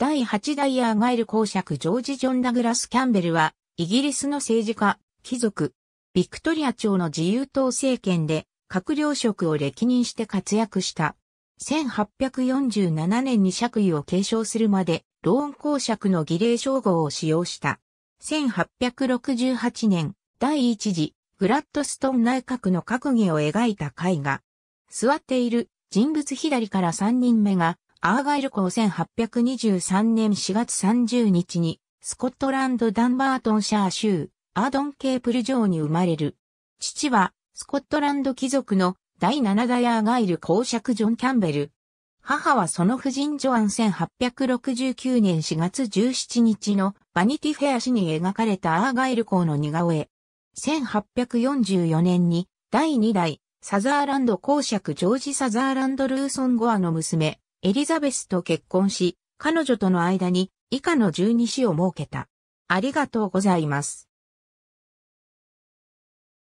第8代アーガイル公爵ジョージ・ジョン・ダグラス・キャンベルは、イギリスの政治家、貴族、ビクトリア朝の自由党政権で、閣僚職を歴任して活躍した。1847年に爵位を継承するまで、ローン公爵の儀礼称号を使用した。1868年、第一次、グラッドストン内閣の閣議を描いた絵画。座っている人物左から3人目がアーガイル港1823年4月30日に、スコットランドダンバートンシャー州、アードンケープル城に生まれる。父は、スコットランド貴族の第7代アーガイル公爵ジョン・キャンベル。母はその夫人ジョアン1869年4月17日のバニティフェア誌に描かれたアーガイル公の似顔絵。1844年に第2代サザーランド公爵ジョージ・サザーランド・ルーソン・ゴアの娘、エリザベスと結婚し、彼女との間に以下の十二子を設けた。ありがとうございます。